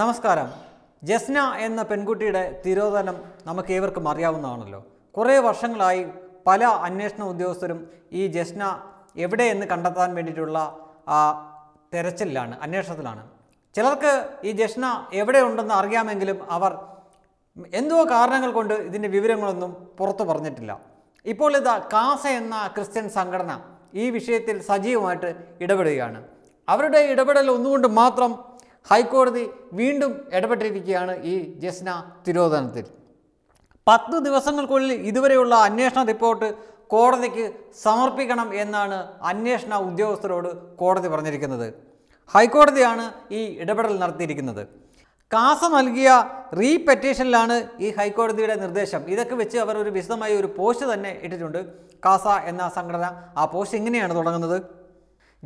നമസ്കാരം ജസ്ന എന്ന പെൺകുട്ടിയുടെ തിരോധനം നമുക്ക് ഏവർക്കും അറിയാവുന്നതാണല്ലോ കുറേ വർഷങ്ങളായി പല അന്വേഷണ ഉദ്യോഗസ്ഥരും ഈ ജസ്ന എവിടെയെന്ന് കണ്ടെത്താൻ വേണ്ടിയിട്ടുള്ള തെരച്ചിലാണ് അന്വേഷണത്തിലാണ് ചിലർക്ക് ഈ ജസ്ന എവിടെയുണ്ടെന്ന് അറിയാമെങ്കിലും അവർ എന്തോ കാരണങ്ങൾ കൊണ്ട് ഇതിൻ്റെ വിവരങ്ങളൊന്നും പുറത്തു പറഞ്ഞിട്ടില്ല ഇപ്പോൾ ഇതാ കാസ എന്ന ക്രിസ്ത്യൻ സംഘടന ഈ വിഷയത്തിൽ സജീവമായിട്ട് ഇടപെടുകയാണ് അവരുടെ ഇടപെടൽ ഒന്നുകൊണ്ട് മാത്രം ഹൈക്കോടതി വീണ്ടും ഇടപെട്ടിരിക്കുകയാണ് ഈ ജസ്ന തിരോധനത്തിൽ പത്ത് ദിവസങ്ങൾക്കുള്ളിൽ ഇതുവരെയുള്ള അന്വേഷണ റിപ്പോർട്ട് കോടതിക്ക് സമർപ്പിക്കണം എന്നാണ് അന്വേഷണ ഉദ്യോഗസ്ഥരോട് കോടതി പറഞ്ഞിരിക്കുന്നത് ഹൈക്കോടതിയാണ് ഈ ഇടപെടൽ നടത്തിയിരിക്കുന്നത് കാസ നൽകിയ പെറ്റീഷനിലാണ് ഈ ഹൈക്കോടതിയുടെ നിർദ്ദേശം ഇതൊക്കെ വെച്ച് അവർ ഒരു വിശദമായ ഒരു പോസ്റ്റ് തന്നെ ഇട്ടിട്ടുണ്ട് കാസ എന്ന സംഘടന ആ പോസ്റ്റ് ഇങ്ങനെയാണ് തുടങ്ങുന്നത്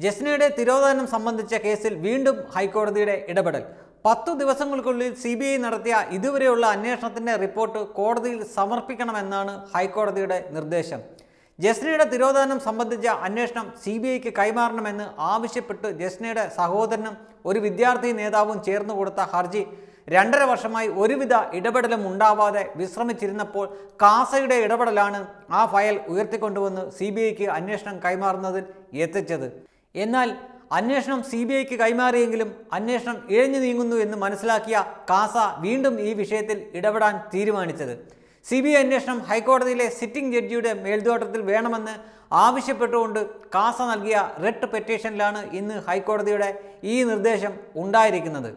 ജസ്നയുടെ തിരോധാനം സംബന്ധിച്ച കേസിൽ വീണ്ടും ഹൈക്കോടതിയുടെ ഇടപെടൽ പത്തു ദിവസങ്ങൾക്കുള്ളിൽ സി ബി ഐ നടത്തിയ ഇതുവരെയുള്ള അന്വേഷണത്തിൻ്റെ റിപ്പോർട്ട് കോടതിയിൽ സമർപ്പിക്കണമെന്നാണ് ഹൈക്കോടതിയുടെ നിർദ്ദേശം ജസ്നയുടെ തിരോധാനം സംബന്ധിച്ച അന്വേഷണം സി ബി ഐക്ക് കൈമാറണമെന്ന് ആവശ്യപ്പെട്ട് ജസ്നയുടെ സഹോദരനും ഒരു വിദ്യാർത്ഥി നേതാവും ചേർന്നു കൊടുത്ത ഹർജി രണ്ടര വർഷമായി ഒരുവിധ ഇടപെടലും ഉണ്ടാവാതെ വിശ്രമിച്ചിരുന്നപ്പോൾ കാസയുടെ ഇടപെടലാണ് ആ ഫയൽ ഉയർത്തിക്കൊണ്ടുവന്ന് സി ബി ഐക്ക് അന്വേഷണം കൈമാറുന്നതിൽ എത്തിച്ചത് എന്നാൽ അന്വേഷണം സി ബി ഐക്ക് കൈമാറിയെങ്കിലും അന്വേഷണം ഇഴഞ്ഞു നീങ്ങുന്നു എന്ന് മനസ്സിലാക്കിയ കാസ വീണ്ടും ഈ വിഷയത്തിൽ ഇടപെടാൻ തീരുമാനിച്ചത് സി ബി ഐ അന്വേഷണം ഹൈക്കോടതിയിലെ സിറ്റിംഗ് ജഡ്ജിയുടെ മേൽനോട്ടത്തിൽ വേണമെന്ന് ആവശ്യപ്പെട്ടുകൊണ്ട് കാസ നൽകിയ റിട്ട് പെറ്റീഷനിലാണ് ഇന്ന് ഹൈക്കോടതിയുടെ ഈ നിർദ്ദേശം ഉണ്ടായിരിക്കുന്നത്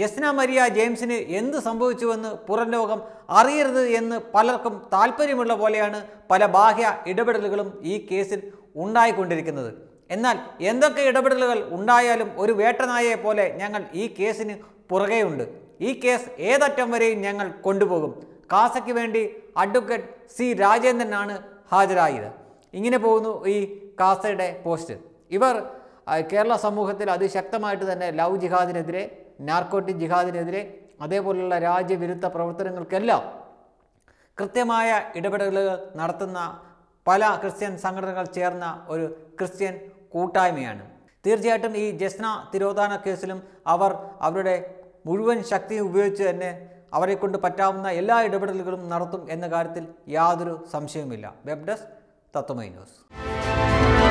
ജസ്ന മരിയ ജെയിംസിന് എന്ത് സംഭവിച്ചുവെന്ന് പുറം ലോകം അറിയരുത് എന്ന് പലർക്കും താല്പര്യമുള്ള പോലെയാണ് പല ബാഹ്യ ഇടപെടലുകളും ഈ കേസിൽ ഉണ്ടായിക്കൊണ്ടിരിക്കുന്നത് എന്നാൽ എന്തൊക്കെ ഇടപെടലുകൾ ഉണ്ടായാലും ഒരു വേട്ടനായയെ പോലെ ഞങ്ങൾ ഈ കേസിന് പുറകെയുണ്ട് ഈ കേസ് ഏതറ്റം വരെയും ഞങ്ങൾ കൊണ്ടുപോകും കാസയ്ക്ക് വേണ്ടി അഡ്വക്കേറ്റ് സി രാജേന്ദ്രനാണ് ഹാജരായത് ഇങ്ങനെ പോകുന്നു ഈ കാസയുടെ പോസ്റ്റ് ഇവർ കേരള സമൂഹത്തിൽ അതിശക്തമായിട്ട് തന്നെ ലവ് ജിഹാദിനെതിരെ നാർക്കോട്ടിക് ജിഹാദിനെതിരെ അതേപോലുള്ള രാജ്യവിരുദ്ധ പ്രവർത്തനങ്ങൾക്കെല്ലാം കൃത്യമായ ഇടപെടലുകൾ നടത്തുന്ന പല ക്രിസ്ത്യൻ സംഘടനകൾ ചേർന്ന ഒരു ക്രിസ്ത്യൻ കൂട്ടായ്മയാണ് തീർച്ചയായിട്ടും ഈ ജസ്ന തിരോധാന കേസിലും അവർ അവരുടെ മുഴുവൻ ശക്തിയും ഉപയോഗിച്ച് തന്നെ അവരെക്കൊണ്ട് പറ്റാവുന്ന എല്ലാ ഇടപെടലുകളും നടത്തും എന്ന കാര്യത്തിൽ യാതൊരു സംശയവുമില്ല വെബ് ഡെസ്ക് തത്വമൈ ന്യൂസ്